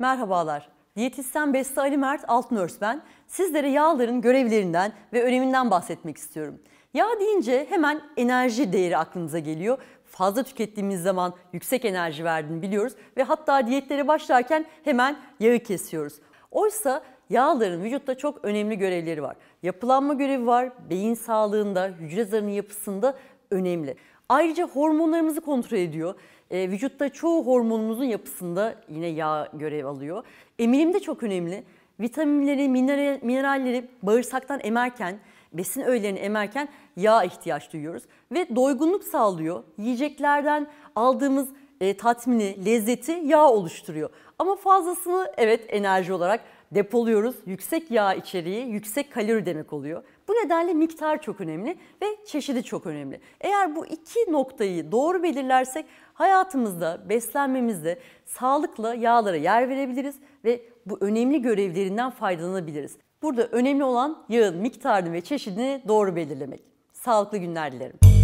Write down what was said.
Merhabalar. Diyetisyen Beste Ali Mert Altınörs ben. Sizlere yağların görevlerinden ve öneminden bahsetmek istiyorum. Yağ deyince hemen enerji değeri aklınıza geliyor. Fazla tükettiğimiz zaman yüksek enerji verdiğini biliyoruz ve hatta diyetlere başlarken hemen yağı kesiyoruz. Oysa yağların vücutta çok önemli görevleri var. Yapılanma görevi var, beyin sağlığında, hücre zarının yapısında önemli. Ayrıca hormonlarımızı kontrol ediyor. E, vücutta çoğu hormonumuzun yapısında yine yağ görev alıyor. Emilim de çok önemli. Vitaminleri, mineralleri bağırsaktan emerken, besin öğelerini emerken yağ ihtiyaç duyuyoruz. Ve doygunluk sağlıyor. Yiyeceklerden aldığımız e, tatmini, lezzeti yağ oluşturuyor. Ama fazlasını evet enerji olarak depoluyoruz. Yüksek yağ içeriği, yüksek kalori demek oluyor. Bu nedenle miktar çok önemli ve çeşidi çok önemli. Eğer bu iki noktayı doğru belirlersek hayatımızda, beslenmemizde sağlıkla yağlara yer verebiliriz ve bu önemli görevlerinden faydalanabiliriz. Burada önemli olan yağın miktarını ve çeşidini doğru belirlemek. Sağlıklı günler dilerim.